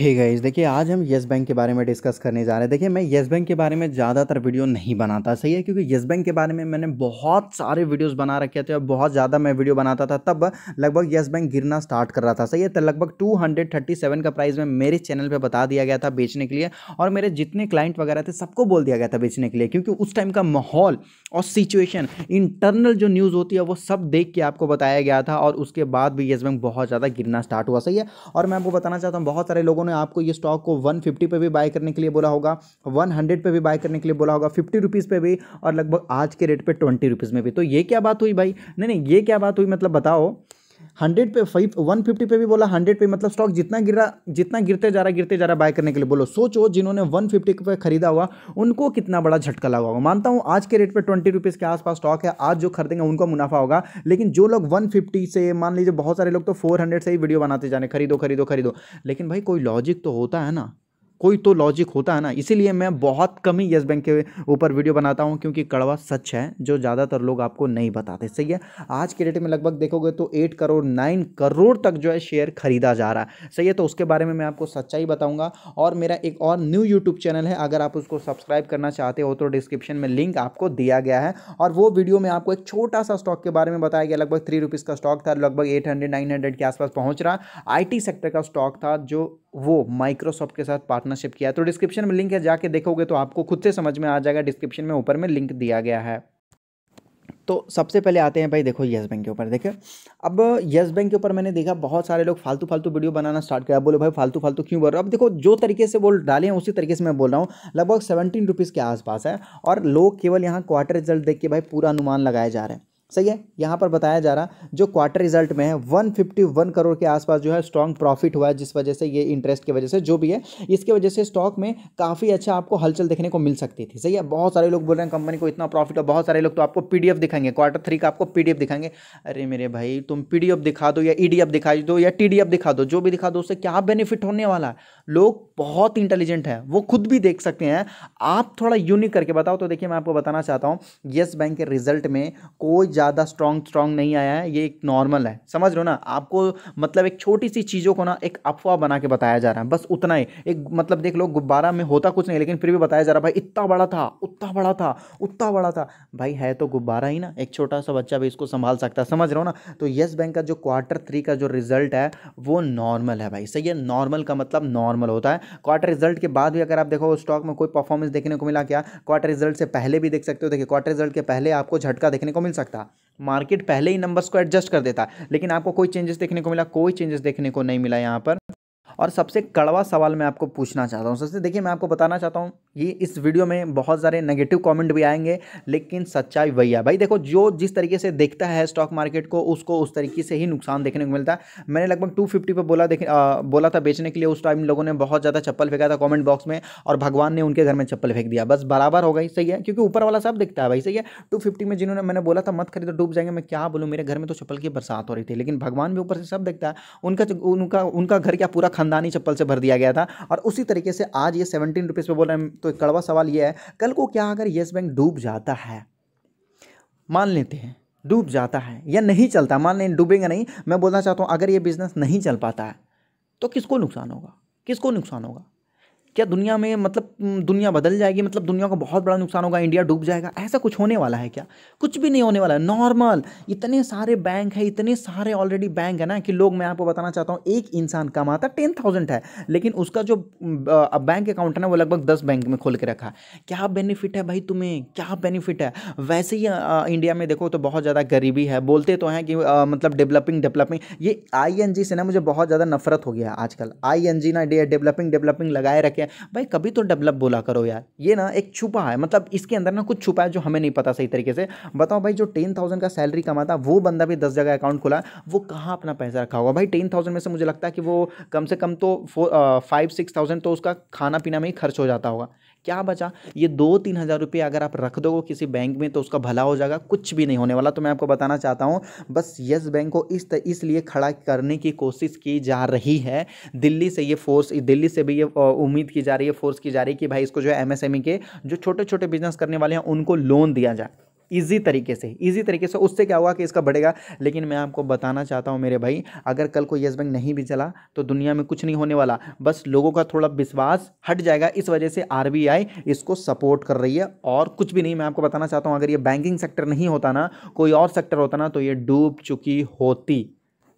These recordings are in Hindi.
हे गाइस देखिए आज हम येस बैंक के बारे में डिस्कस करने जा रहे हैं देखिए मैं येस बैंक के बारे में ज़्यादातर वीडियो नहीं बनाता सही है क्योंकि येस बैंक के बारे में मैंने बहुत सारे वीडियोस बना रखे थे और बहुत ज़्यादा मैं वीडियो बनाता था तब लगभग येस बैंक गिरना स्टार्ट कर रहा था सही है तो लगभग टू का प्राइस में मेरे चैनल पर बता दिया गया था बेचने के लिए और मेरे जितने क्लाइंट वगैरह थे सबको बोल दिया गया था बेचने के लिए क्योंकि उस टाइम का माहौल और सिचुएशन इंटरनल जो न्यूज़ होती है वो सब देख के आपको बताया गया था और उसके बाद भी येस बैंक बहुत ज़्यादा गिरना स्टार्ट हुआ सही है और मैं आपको बताना चाहता हूँ बहुत सारे लोगों उन्होंने आपको ये स्टॉक को वन फिफ्टी पे भी बाय करने के लिए बोला होगा वन हंड्रेड पर भी बाय करने के लिए बोला होगा फिफ्टी रुपीज़ पे भी और लगभग आज के रेट पर ट्वेंटी रुपीज़ में भी तो ये क्या बात हुई भाई नहीं नहीं ये क्या बात हुई मतलब बताओ हंड्रेड पे फाइव वन फिफ्टी पे भी बोला हंड्रेड पे मतलब स्टॉक जितना गिर रहा जितना गिरते जा रहा गिरते जा रहा बाय करने के लिए बोलो सोचो जिन्होंने वन फिफ्टी पे खरीदा हुआ उनको कितना बड़ा झटका लगा होगा मानता हूँ आज के रेट पे ट्वेंटी रुपीज़ के आसपास स्टॉक है आज जो खरीदेंगे उनको मुनाफा होगा लेकिन जो लोग वन फिफ्टी से मान लीजिए बहुत सारे लोग तो फोर हंड्रेड से ही वीडियो बनाते जाने खरीदो खरीदो खरीदो लेकिन भाई कोई लॉजिक तो होता है ना कोई तो लॉजिक होता है ना इसीलिए मैं बहुत कम ही येस बैंक के ऊपर वीडियो बनाता हूँ क्योंकि कड़वा सच है जो ज़्यादातर लोग आपको नहीं बताते सही है आज के डेट में लगभग देखोगे तो एट करोड़ नाइन करोड़ तक जो है शेयर खरीदा जा रहा है सही है तो उसके बारे में मैं आपको सच्चाई बताऊँगा और मेरा एक और न्यू यूट्यूब चैनल है अगर आप उसको सब्सक्राइब करना चाहते हो तो डिस्क्रिप्शन में लिंक आपको दिया गया है और वो वीडियो में आपको एक छोटा सा स्टॉक के बारे में बताया गया लगभग थ्री रुपीज़ का स्टॉक था लगभग एट हंड्रेड नाइन हंड्रेड के आसपास पहुँच रहा आई टी सेक्टर का स्टॉक था जो वो माइक्रोसॉफ्ट के साथ पार्टनरशिप किया तो डिस्क्रिप्शन में लिंक है जाके देखोगे तो आपको खुद से समझ में आ जाएगा डिस्क्रिप्शन में ऊपर में लिंक दिया गया है तो सबसे पहले आते हैं भाई देखो येस बैंक के ऊपर देखे अब येस बैंक के ऊपर मैंने देखा बहुत सारे लोग फालतू फालतू वीडियो बनाना स्टार्ट किया बोले भाई फालतू फालतू क्यों बोल रहे हो अब देखो जो तरीके से बोल डाले हैं उसी तरीके से मैं बोल रहा हूँ लगभग सेवेंटीन रुपीज़ के आसपास है और लोग केवल यहाँ क्वार्टर रिजल्ट देख के भाई पूरा अनुमान लगाए जा रहे हैं सही है यहाँ पर बताया जा रहा जो क्वार्टर रिजल्ट में है 151 करोड़ के आसपास जो है स्ट्रॉन्ग प्रॉफिट हुआ है जिस वजह से ये इंटरेस्ट की वजह से जो भी है इसके वजह से स्टॉक में काफ़ी अच्छा आपको हलचल देखने को मिल सकती थी सही है बहुत सारे लोग बोल रहे हैं कंपनी को इतना प्रॉफिट और बहुत सारे लोग तो आपको पी दिखाएंगे क्वार्टर थ्री का आपको पी दिखाएंगे अरे मेरे भाई तुम पी दिखा दो या ई e दिखा दो या टी दिखा दो जो भी दिखा दो उससे क्या बेनिफिट होने वाला है लोग बहुत इंटेलिजेंट है वो खुद भी देख सकते हैं आप थोड़ा यूनिक करके बताओ तो देखिए मैं आपको बताना चाहता हूँ येस बैंक के रिजल्ट में कोई ज़्यादा स्ट्रॉन्ग स्ट्रॉन्ग नहीं आया है ये एक नॉर्मल है समझ रहे हो ना आपको मतलब एक छोटी सी चीज़ों को ना एक अफवाह बना के बताया जा रहा है बस उतना ही एक मतलब देख लो गुब्बारा में होता कुछ नहीं लेकिन फिर भी बताया जा रहा भाई इतना बड़ा था उतना बड़ा था उतना बड़ा था भाई है तो गुब्बारा ही ना एक छोटा सा बच्चा भी इसको संभाल सकता है समझ रहे हो ना तो येस बैंक का जो क्वार्टर थ्री का जो रिजल्ट है वो नॉर्मल है भाई सही है नॉर्मल का मतलब नॉर्मल होता है क्वार्टर रिजल्ट के बाद भी अगर आप देखो स्टॉक में कोई परफॉर्मेंस देखने को मिला क्या क्वार्टर रिजल्ट से पहले भी देख सकते हो देखिए क्वार्टर रिजल्ट के पहले आपको झटका देखने को मिल सकता मार्केट पहले ही नंबर्स को एडजस्ट कर देता लेकिन आपको कोई चेंजेस देखने को मिला कोई चेंजेस देखने को नहीं मिला यहाँ पर और सबसे कड़वा सवाल मैं आपको पूछना चाहता हूँ सबसे देखिए मैं आपको बताना चाहता हूँ ये इस वीडियो में बहुत सारे नेगेटिव कमेंट भी आएंगे लेकिन सच्चाई वही है भाई देखो जो जिस तरीके से देखता है स्टॉक मार्केट को उसको उस तरीके से ही नुकसान देखने को मिलता है मैंने लगभग टू फिफ्टी पर बोला देख बोला था बेचने के लिए उस टाइम लोगों ने बहुत ज़्यादा चप्पल फेंका था कॉमेंट बॉक्स में और भगवान ने उनके घर में चप्पल फेंक दिया बस बराबर होगा ही सही है क्योंकि ऊपर वाला सब दिखता है भाई सही है टू फिफ्टी में जिन्होंने मैंने बोला था मत खरीदो डूब जाएंगे मैं क्या बोलूँ मेरे घर में तो चप्पल की बरसात हो रही थी लेकिन भगवान भी ऊपर से सब देखता है उनका उनका उनका घर क्या पूरा खान ख़ानदानी चप्पल से भर दिया गया था और उसी तरीके से आज ये सेवनटीन रुपीज़ पे बोल रहे हैं तो एक कड़वा सवाल ये है कल को क्या अगर येस बैंक डूब जाता है मान लेते हैं डूब जाता है या नहीं चलता मान लें डूबेगा नहीं मैं बोलना चाहता हूँ अगर ये बिज़नेस नहीं चल पाता है तो किसको नुकसान होगा किसको नुकसान होगा क्या दुनिया में मतलब दुनिया बदल जाएगी मतलब दुनिया को बहुत बड़ा नुकसान होगा इंडिया डूब जाएगा ऐसा कुछ होने वाला है क्या कुछ भी नहीं होने वाला है नॉर्मल इतने सारे बैंक है इतने सारे ऑलरेडी बैंक है ना कि लोग मैं आपको बताना चाहता हूँ एक इंसान कमाता टेन थाउजेंड है लेकिन उसका जो बैंक अकाउंट है ना वो लगभग दस बैंक में खोल के रखा है क्या बेनिफिट है भाई तुम्हें क्या बेनिफिट है वैसे ही इंडिया में देखो तो बहुत ज़्यादा गरीबी है बोलते तो हैं कि मतलब डेवलपिंग डेवलपिंग ये आई से ना मुझे बहुत ज़्यादा नफरत हो गया आजकल आई ना डेवलपिंग डेवलपिंग लगाए रखे है भाई कभी तो डेवलप बोला करो यार ये ना एक छुपा है मतलब इसके अंदर ना कुछ छुपा है जो हमें नहीं पता सही तरीके से बताओ भाई जो टेन थाउजेंड का सैलरी कमाता वो बंदा भी दस जगह अकाउंट खुला वो कहाँ अपना पैसा रखा होगा भाई टेन थाउजेंड में से मुझे लगता है कि वो कम से कम तो फाइव सिक्स थाउजेंड तो उसका खाना पीना में ही खर्च हो जाता होगा क्या बचा ये दो तीन हज़ार रुपये अगर आप रख दोगे किसी बैंक में तो उसका भला हो जाएगा कुछ भी नहीं होने वाला तो मैं आपको बताना चाहता हूँ बस यस बैंक को इस इसलिए खड़ा करने की कोशिश की जा रही है दिल्ली से ये फोर्स दिल्ली से भी ये उम्मीद की की जा रही है फोर्स की जा रही है कि भाई इसको जो है एमएसएमई e के जो छोटे छोटे बिजनेस करने वाले हैं उनको लोन दिया जाए इजी तरीके से इजी तरीके से उससे क्या हुआ कि इसका बढ़ेगा लेकिन मैं आपको बताना चाहता हूं मेरे भाई अगर कल को यस बैंक नहीं भी चला तो दुनिया में कुछ नहीं होने वाला बस लोगों का थोड़ा विश्वास हट जाएगा इस वजह से आरबीआई इसको सपोर्ट कर रही है और कुछ भी नहीं मैं आपको बताना चाहता हूँ अगर ये बैंकिंग सेक्टर नहीं होता ना कोई और सेक्टर होता ना तो ये डूब चुकी होती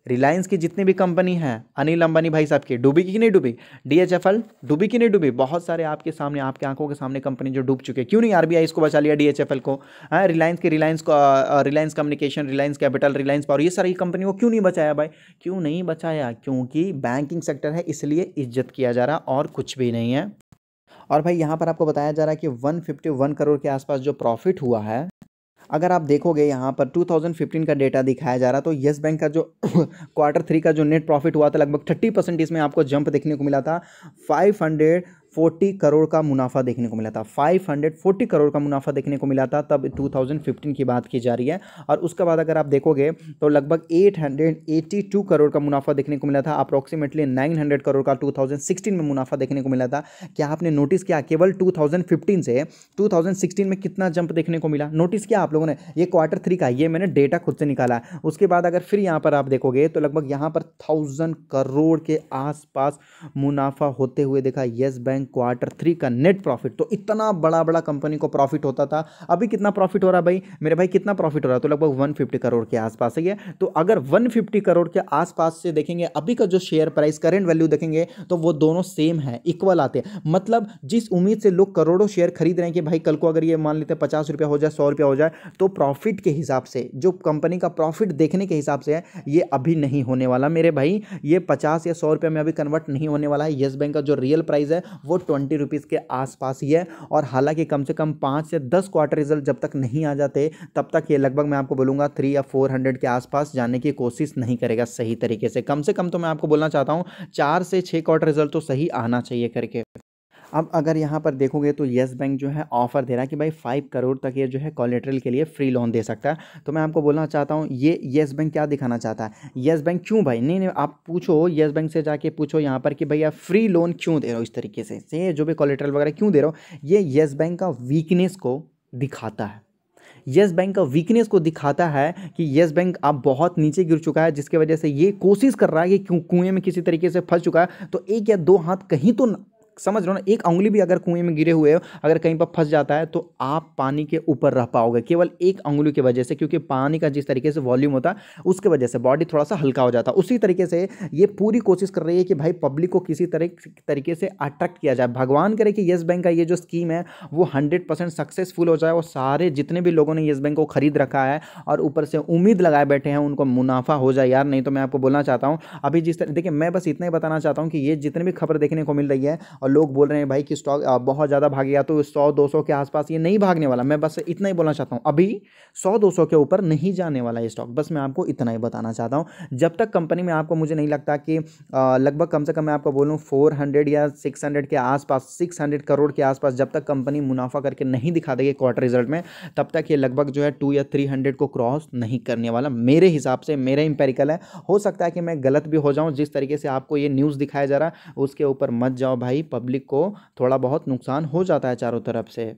रिलायंस की जितनी भी कंपनी है अनिल अंबानी भाई साहब की डूबी की नहीं डूबी डीएचएफएल डूबी की नहीं डूबी बहुत सारे आपके सामने आपके आंखों के सामने कंपनी जो डूब चुके क्यों नहीं आरबीआई इसको बचा लिया डीएचएफएल को रिलायंस हाँ, की Reliance Reliance Communication Reliance Capital Reliance Power ये सारी कंपनी को क्यों नहीं बचाया भाई क्यों नहीं बचाया क्योंकि बैंकिंग सेक्टर है इसलिए इज्जत किया जा रहा और कुछ भी नहीं है और भाई यहाँ पर आपको बताया जा रहा है कि वन करोड़ के आसपास जो प्रॉफिट हुआ है अगर आप देखोगे यहाँ पर 2015 का डेटा दिखाया जा रहा तो येस बैंक का जो क्वार्टर थ्री का जो नेट प्रॉफिट हुआ था लगभग 30 परसेंट इसमें आपको जंप देखने को मिला था 500 फोर्टी करोड़ का मुनाफा देखने को मिला था फाइव हंड्रेड फोर्टी करोड़ का मुनाफा देखने को मिला था तब टू थाउजेंड फिफ्टीन की बात की जा रही है और उसके बाद अगर आप देखोगे तो लगभग eight hundred eighty two crore का मुनाफा देखने को मिला था अप्रॉक्सीमेटली नाइन हंड्रेड करोड़ का टू थाउजेंड सिक्सटीन में मुनाफा देखने को मिला था क्या आपने नोटिस किया केवल टू थाउजेंड फिफ्टीन से टू थाउजेंड सिक्सटीन में कितना जंप देखने को मिला नोटिस किया आप लोगों ने ये क्वार्टर थ्री का ये मैंने डेटा खुद से निकाला उसके बाद अगर फिर यहाँ पर आप देखोगे तो लगभग यहाँ पर थाउजेंड करोड़ के आसपास मुनाफा होते हुए देखा Yes Bank bank quarter three का नेट प्रॉफिट तो इतना बड़ा बड़ा कंपनी को प्रॉफिट होता था अभी कितना प्रॉफिट हो रहा भाई मेरे भाई कितना प्रॉफिट हो रहा तो लगभग वन करोड़ के आसपास है तो अगर वन करोड़ के आसपास से देखेंगे अभी का जो शेयर प्राइस करेंट वैल्यू देखेंगे तो वो दोनों सेम है इक्वल आते हैं मतलब जिस उम्मीद से लोग करोड़ों शेयर खरीद रहे हैं कि भाई कल को अगर ये मान लेते हैं पचास रुपया हो जाए सौ रुपया हो जाए तो प्रॉफिट के हिसाब से जो कंपनी का प्रॉफिट देखने के हिसाब से है ये अभी नहीं होने वाला मेरे भाई ये पचास या सौ रुपये में अभी कन्वर्ट नहीं होने वाला है येस बैंक का जो रियल प्राइस है वो ट्वेंटी रुपीज़ के आसपास ही है और हालांकि कम से कम पाँच से दस क्वार्टर रिजल्ट जब तक नहीं आ जाते तब तक ये लगभग मैं आपको बोलूँगा थ्री या फोर हंड्रेड के आसपास जाने की कोशिश नहीं करेगा सही तरीके से कम से कम तो मैं आपको बोलना चाहता हूँ चार से छः क्वार्टर रिजल्ट तो सही आना चाहिए करके अब अगर यहाँ पर देखोगे तो येस बैंक जो है ऑफ़र दे रहा है कि भाई फाइव करोड़ तक ये जो है कॉलेट्रल के लिए फ्री लोन दे सकता है तो मैं आपको बोलना चाहता हूँ ये येस बैंक क्या दिखाना चाहता है येस बैंक क्यों भाई नहीं नहीं आप पूछो येस बैंक से जाके पूछो यहाँ पर कि भैया फ्री लोन क्यों दे रहे हो इस तरीके से ये जो भी कॉलेट्रल वगैरह क्यों दे रहे हो ये येस बैंक का वीकनेस को दिखाता है येस बैंक का वीकनेस को दिखाता है कि येस बैंक अब बहुत नीचे गिर चुका है जिसकी वजह से ये कोशिश कर रहा है कि कुएं में किसी तरीके से फंस चुका है तो एक या दो हाथ कहीं तो समझ लो ना एक उंगली भी अगर कुएं में गिरे हुए हो अगर कहीं पर फंस जाता है तो आप पानी के ऊपर रह पाओगे केवल एक उंगली की वजह से क्योंकि पानी का जिस तरीके से वॉल्यूम होता है उसके वजह से बॉडी थोड़ा सा हल्का हो जाता है उसी तरीके से ये पूरी कोशिश कर रही है कि भाई पब्लिक को किसी तरीके से अट्रैक्ट किया जाए भगवान करे कि येस बैंक का ये जो स्कीम है वो हंड्रेड सक्सेसफुल हो जाए और सारे जितने भी लोगों ने येस बैंक को खरीद रखा है और ऊपर से उम्मीद लगाए बैठे हैं उनको मुनाफा हो जाए यार नहीं तो मैं आपको बोलना चाहता हूँ अभी जिस तरह देखिए मैं बस इतना ही बताना चाहता हूँ कि ये जितने भी खबर देखने को मिल रही है और और लोग बोल रहे हैं भाई कि स्टॉक बहुत ज़्यादा भाग गया तो सौ दो सौ के आसपास ये नहीं भागने वाला मैं बस इतना ही बोलना चाहता हूँ अभी सौ दो सौ के ऊपर नहीं जाने वाला ये स्टॉक बस मैं आपको इतना ही बताना चाहता हूँ जब तक कंपनी में आपको मुझे नहीं लगता कि लगभग कम से कम मैं आपको बोलूँ फोर हंड्रेड या सिक्स हंड्रेड के आसपास सिक्स हंड्रेड करोड़ के आसपास जब तक कंपनी मुनाफा करके नहीं दिखा देगी क्वार्टर रिजल्ट में तब तक ये लगभग जो है टू या थ्री हंड्रेड को क्रॉस नहीं करने वाला मेरे हिसाब से मेरा इंपेरिकल है हो सकता है कि मैं गलत भी हो जाऊँ जिस तरीके से आपको ये न्यूज़ दिखाया जा रहा है उसके ऊपर मत जाओ भाई पब्लिक को थोड़ा बहुत नुकसान हो जाता है चारों तरफ से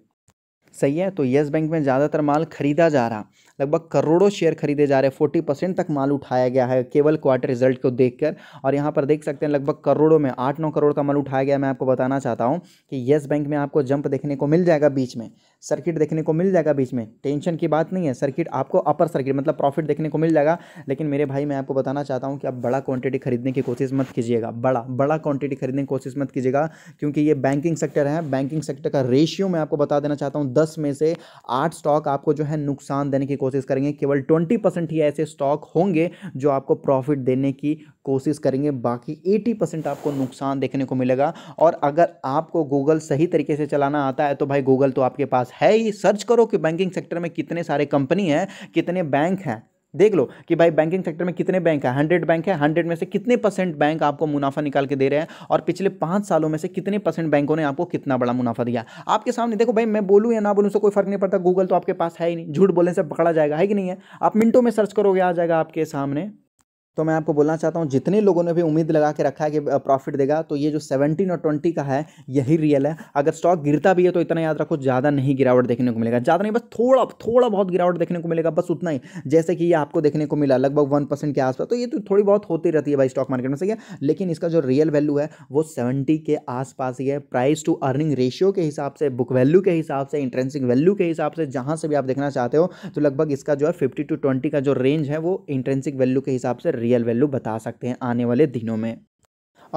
सही है तो येस बैंक में ज़्यादातर माल खरीदा जा रहा लगभग करोड़ों शेयर खरीदे जा रहे हैं फोर्टी परसेंट तक माल उठाया गया है केवल क्वार्टर रिजल्ट को देखकर और यहाँ पर देख सकते हैं लगभग करोड़ों में आठ नौ करोड़ का माल उठाया गया मैं आपको बताना चाहता हूँ कि येस बैंक में आपको जंप देखने को मिल जाएगा बीच में सर्किट देखने को मिल जाएगा बीच में टेंशन की बात नहीं है सर्किट आपको अपर सर्किट मतलब प्रॉफिट देखने को मिल जाएगा लेकिन मेरे भाई मैं आपको बताना चाहता हूँ कि आप बड़ा क्वांटिटी खरीदने की कोशिश मत कीजिएगा बड़ा बड़ा क्वांटिटी खरीदने की कोशिश मत कीजिएगा क्योंकि ये बैंकिंग सेक्टर है बैंकिंग सेक्टर का रेशियो मैं आपको बता देना चाहता हूँ दस में से आठ स्टॉक आपको जो है नुकसान देने की कोशिश करेंगे केवल ट्वेंटी परसेंट ही ऐसे स्टॉक होंगे जो आपको प्रॉफिट देने की कोशिश करेंगे बाकी एटी परसेंट आपको नुकसान देखने को मिलेगा और अगर आपको गूगल सही तरीके से चलाना आता है तो भाई गूगल तो आपके पास है ही सर्च करो कि बैंकिंग सेक्टर में कितने सारे कंपनी हैं कितने बैंक हैं देख लो कि भाई बैंकिंग सेक्टर में कितने बैंक हैं हंड्रेड बैंक है हंड्रेड में से कितने परसेंट बैंक आपको मुनाफा निकाल के दे रहे हैं और पिछले पाँच सालों में से कितने परसेंट बैंकों ने आपको कितना बड़ा मुनाफा दिया आपके सामने देखो भाई मैं बोलूँ या ना बोलूँ उससे कोई फर्क नहीं पड़ता गूगल तो आपके पास है ही नहीं झूठ बोलने से पकड़ा जाएगा है कि नहीं है आप मिनटों में सर्च करोगे आ जाएगा आपके सामने तो मैं आपको बोलना चाहता हूँ जितने लोगों ने भी उम्मीद लगा के रखा है कि प्रॉफिट देगा तो ये जो सेवनटीन और ट्वेंटी का है यही रियल है अगर स्टॉक गिरता भी है तो इतना याद रखो ज़्यादा नहीं गिरावट देखने को मिलेगा ज़्यादा नहीं बस थोड़ा थोड़ा बहुत गिरावट देखने को मिलेगा बस उतना ही जैसे कि ये आपको देखने को मिला लगभग वन परसेंट के आसपास तो ये तो थोड़ी बहुत होती रहती है भाई स्टॉक मार्केट में सही है लेकिन इसका जो रियल वैल्यू है वो सेवेंटी के आसपास ही है प्राइस टू अर्निंग रेशियो के हिसाब से बुक वैल्यू के हिसाब से इंट्रेंसिक वैल्यू के हिसाब से जहाँ से भी आप देखना चाहते हो तो लगभग इसका जो है फिफ्टी टू ट्वेंटी का जो रेंज है वो इंटरेंसिंग वैल्यू के हिसाब से रियल वैल्यू बता सकते हैं आने वाले दिनों में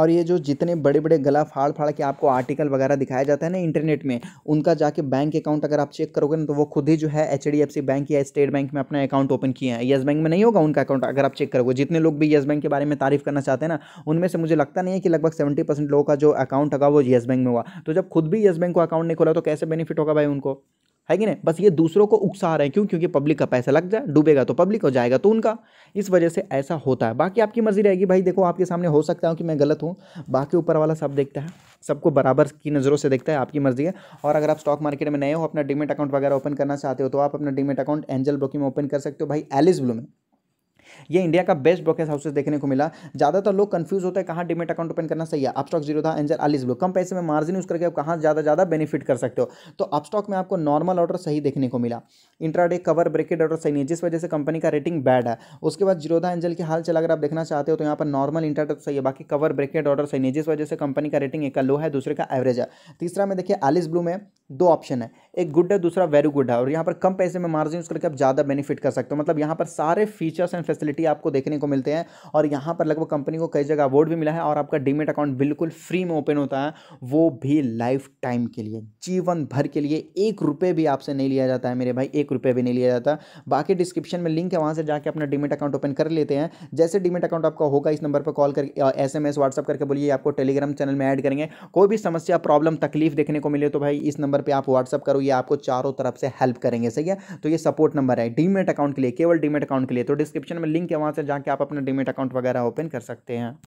और ये जो जितने बड़े बड़े गला फाड़ फाड़ के आपको आर्टिकल वगैरह दिखाया जाता है ना इंटरनेट में उनका जाके बैंक अकाउंट अगर आप चेक करोगे ना तो वो खुद ही जो है एच बैंक या स्टेट बैंक में अपना अकाउंट ओपन किए हैं येस बैंक में नहीं होगा उनका अकाउंट अगर आप चेक करोगे जितने लोग भी येस बैंक के बारे में तारीफ करना चाहते हैं ना उनमें से मुझे लगता नहीं है कि लगभग सेवेंटी लोगों का जो अकाउंट होगा वो येस बैंक में हुआ तो जब खुद भी येस बैंक को अकाउंट नहीं खोला तो कैसे बेनिफिट होगा भाई उनको है कि नहीं बस ये दूसरों को उकसा रहे हैं क्यों क्योंकि पब्लिक का पैसा लग जाए डूबेगा तो पब्लिक हो जाएगा तो उनका इस वजह से ऐसा होता है बाकी आपकी मर्जी रहेगी भाई देखो आपके सामने हो सकता है कि मैं गलत हूँ बाकी ऊपर वाला सब देखता है सबको बराबर की नज़रों से देखता है आपकी मर्जी है और अगर आप स्टॉक मार्केट में नए हो अपना डिमेट अकाउंट वगैरह ओपन करना चाहते हो तो आप अपना डिमेट अकाउंट एंजल ब्रोकिंग में ओपन कर सकते हो भाई एलिस ब्लू में ये इंडिया का बेस्ट ब्रोकरेज हाउसेस देखने को मिला ज़्यादातर तो लोग कंफ्यूज होते हैं कहाँ डिमेट अकाउंट ओपन करना सही है अपस्टॉक जीरो था एंजर आलिस ब्लू कम पैसे में मार्जिन यूज़ करके आप कहाँ ज़्यादा ज़्यादा बेनिफिट कर सकते हो तो अपस्टॉक में आपको नॉर्मल ऑर्डर सही देखने को मिला इंट्राडे कवर ब्रेकेड ऑर्डर सही नहीं जिस वजह से कंपनी का रेटिंग बैड है उसके बाद जीरोधा एंजल की हाल चल अगर आप देखना चाहते हो तो यहाँ पर नॉर्मल इंट्राडे तो सही है बाकी कवर ब्रेकेड ऑर्डर सही नहीं जिस वजह से कंपनी का रेटिंग एक का लो है दूसरे का एवरेज है तीसरा में देखिए आलिस ब्लू में दो ऑप्शन है एक गुड है दूसरा वेरी गुड है और यहाँ पर कम पैसे में मार्जिन यूज करके आप ज़्यादा बेनिफिट कर सकते हो मतलब यहाँ पर सारे फीचर्स एंड फैसिलिटी आपको देखने को मिलते हैं और यहाँ पर लगभग कंपनी को कई जगह अवार्ड भी मिला है और आपका डीमेट अकाउंट बिल्कुल फ्री में ओपन होता है वो भी लाइफ टाइम के लिए जीवन भर के लिए एक रुपये भी आपसे नहीं लिया जाता है मेरे भाई एक रुपये भी नहीं लिया जाता बाकी डिस्क्रिप्शन में लिंक है वहाँ से जाकर अपना डीमेट अकाउंट ओपन कर लेते हैं जैसे डीमेट अकाउंट आपका होगा इस नंबर पर कॉल करके एस एम करके बोलिए आपको टेलीग्राम चैनल में ऐड करेंगे कोई भी समस्या प्रॉब्लम तकलीफ देखने को मिले तो भाई इस नंबर पर आप व्हाट्सअप करो ये आपको चारों तरफ से हेल्प करेंगे सही है तो ये सपोर्ट नंबर है डीमेट अकाउंट के लिए केवल डीमेट अकाउंट के लिए तो डिस्क्रिप्शन में में लिंक है वहाँ से जाके आप अपना डीमेट अकाउंट वगैरह ओपन कर सकते हैं